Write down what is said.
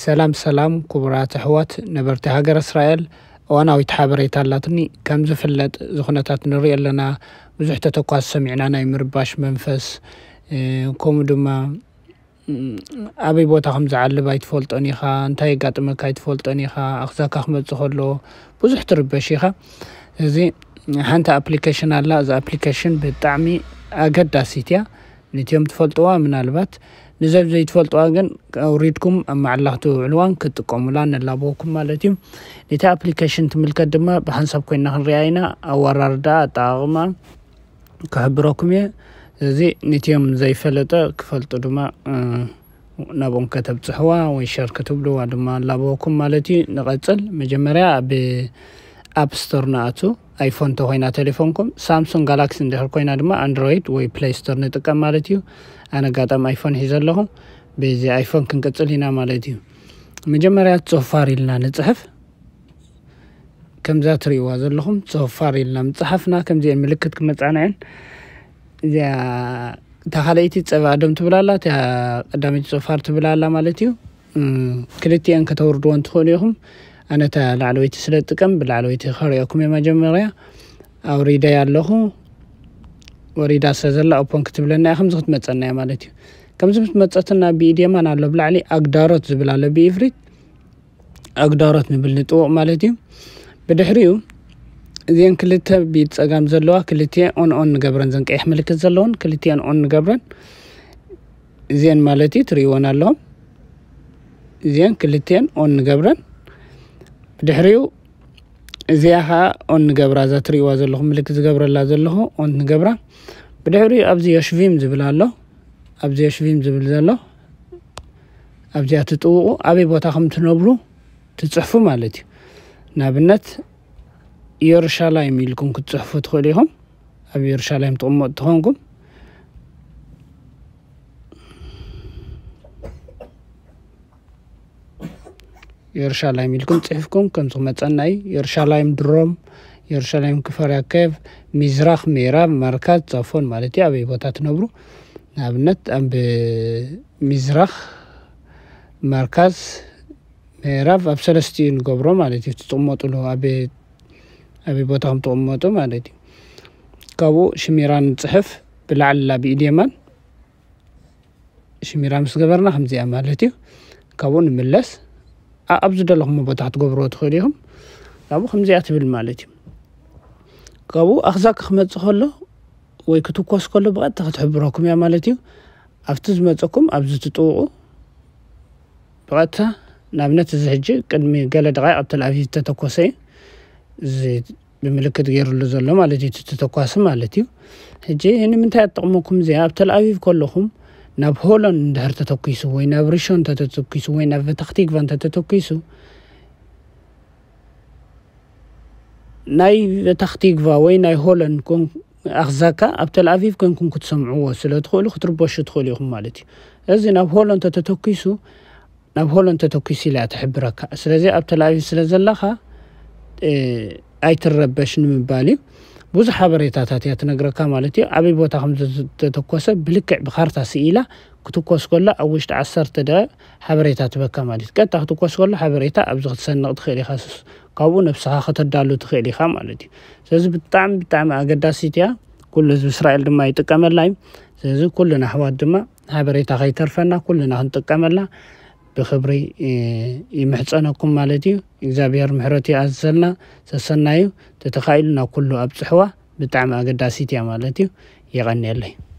ሰላም ሰላም ክቡራት ኣሕዋት ነበርቲ ሃገር እስራኤል እዋናዊት ሓበሬታ ኣላትኒ ከም ዝፍለጥ እዚ ኩነታት ንሪኦ ኣለና ብዙሕ ተተኳስ ሰሚዕና ናይ ምርባሽ መንፈስ ከምኡ ድማ ኣበይ ቦታ ከም ዝዓልብ ኣይትፈልጦን ኢኻ እንታይ የጋጥመካ ኣይትፈልጦን ኢኻ ኣኽዛካ ክመፅእ ከሎ ብዙሕ ትርበሽ ኢኻ እዚ ሓንቲ ኣፕሊኬሽን ኣላ እዛ ኣፕሊኬሽን ብጣዕሚ ኣገዳሲት እያ ነትዮም ትፈልጥዋ ምናልባት ንዘብ ዘይትፈልጥዋ ግን ኣውሪድኩም ኣብ መዓላኽ ትውዕልዋን ክትጥቀሙላ ነላብኩም ማለት እዩ ነቲ ኣፕሊኬሽን ትምልከት ድማ ብሓንሳብ ኮይና ክንሪኣ ኢና ኣወራርዳ ኣጠቃቕማ ክሕብረኩም እየ እዚ ነትዮም ዘይፈለጠ ክፈልጡ ድማ ናብኦም ከተብፅሕዋ ወይ ሸር ክትብልዋ ድማ ኣላብኩም ማለት እዩ ንቐፅል መጀመርያ ኣብ ኣፕስቶር ንኣቱ ኣይፎን ተኮይና ቴሌፎንኩም ሳምሱንግ ጋላክሲ እንድሕር ኮይና ድማ ኣንድሮይድ ወይ ፕሌይ ስቶር ንጥቀም ማለት እዩ ኣነ ኣጋጣሚ ኣይፎን ሒዘ ኣለኹ በዚ ኣይፎን ክንቅፅል ኢና ማለት እዩ መጀመርያ ፅሑፋር ኢልና ንፅሕፍ ከምዛ ትርእይዋ ዘለኹም ፅሑፋር ኢልና ምፅሓፍና ከምዚአን ምልክት ክመፃንዐን እዚኣ እታ ካልአይቲ ፀባኣዶም ትብላላ እታ ቀዳመይቲ ፅሑፋር ትብላላ ማለት እዩ ክልቲአን ከተወርድዎን ትኽእሉ ኢኹም أنا تا لعلوي تسلت كم بلعلوي تخر يوم ما جمريا أو ريدا يالله وريدا سازل أو بون كتب لنا خمسة متس أنا ما لتي كم زمت متس أتنا بيدي ما نعلو بلعلي أقدارات بلعلو بيفريت أقدارات مبلنت أو ما لتي بدحريو زين كلتها بيت أجام زلوا كلتيا أون أون جبران زنك إحمل كزلون كلتيا أون أون جبران زين مالتي تريوان اللهم زين كلتين أون جبران ድሕሪኡ እዚኣ ከዓ ኦን ንገብራ እዛ ትሪእዋ ዘለኹ ምልክት ዝገብረላ ዘለኹ ኦን ንገብራ ብድሕሪኡ ኣብዚ ዮሽቪም ዝብል ኣሎ ኣብዚ ዮሽቪም ዝብል ዘሎ ኣብዚኣ ትጥውቁ ኣበይ ቦታ ከም ትነብሩ ትፅሕፉ ማለት እዩ ንኣብነት የሩሻላይም ኢልኩም ክትፅሕፉ ትኽእሉ ኢኹም ኣብ የሩሻላይም ትቕመጡ ትኾንኩም يرشالايم يلكم تحفكم كم تغمتان ناي يرشالايم دروم يرشالايم كفاريا كيف مزرخ ميراب مركات تافون مالتي عبي بوتات نبرو نابنت ام بمزرخ مركات ميراب ابسلستين قبرو مالتي تتغمتو له عبي عبي بوتاهم تغمتو مالتي كابو شميران تحف بلعلا بإيديمان شميران مسكبرنا خمزي أمالتي كابو نملس ኣብ ዝደለኹሞ ቦታ ክትገብርዎ ትኽእል ኢኹም ካብኡ ከምዚኣ ትብል ማለት እዩ ካብኡ ኣኽዛቅ ክመፅእ ከሎ ወይ ክትኮስ ከሎ ብቐጥታ ክትሕብረኩም እያ ማለት እዩ ኣብቲ ዝመፀኩም ኣብዚ ትጥውቁ ብቐጥታ ንኣብነት እዚ ሕጂ ቅድሚ ገለ ደቃይ ኣብ ተልኣቪቭ ዝተተኮሰ እዩ እዚ ብምልክት ገይሩሉ ዘሎ ማለት እዩ ትተኳስ ማለት እዩ ሕጂ ንምንታይ ኣጠቕመኩም እዚኣ ኣብ ተልኣቪቭ ከለኹም ናብ ሆሎን እንድሕር ተተኪሱ ወይ ናብ ሪሾን ተተተኪሱ ወይ ናብ ፕታሕቲግቫ እንተተተኪሱ ናይ ፕታሕቲግቫ ወይ ናይ ሆሎን ኣኽዛካ ኣብ ተልኣቪቭ ኮንኩም ክትሰምዕዎ ስለ ትኽእሉ ክትርበሹ ትኽእሉ ኢኹም ማለት እዩ እዚ ናብ ሆሎን ተተተኪሱ ናብ ሆሎን ተተኪሱ ኢላ ትሕብረካ ስለዚ ኣብ ተልኣቪቭ ስለ ዘለኻ ኣይትረበሽ ንምባል እዩ ብዙሕ ሓበሬታታት እያ ትነግረካ ማለት እዩ ኣበይ ቦታ ከም ዝተተኮሰ ብልክዕ ብካርታ ስኢላ ክትኮስ ከሎ ኣብ ውሽጢ ዓሰርተ ደ ሓበሬታ ትበካ ማለት እዩ ቀጥታ ክትኮስ ከሎ ሓበሬታ ኣብዚ ክትሰንቕ ትኽእል ኢኻ ካብኡ ነብስኻ ከተዳሉ ትኽእል ኢኻ ማለት እዩ ስለዚ ብጣዕሚ ብጣዕሚ ኣገዳሲት እያ ኩሉ ህዝቢ እስራኤል ድማ ይጥቀመላ እዩ ስለዚ ኩሉና ኣሕዋት ድማ ሓበሬታ ከይተርፈና ኩሉና ክንጥቀመላ بخبري يمحصنكم مالتي اغزابير محرتي ازلنا سسنايو تتخايلنا كله ابصحوا بتعم اقداسيتي مالتي يغني لي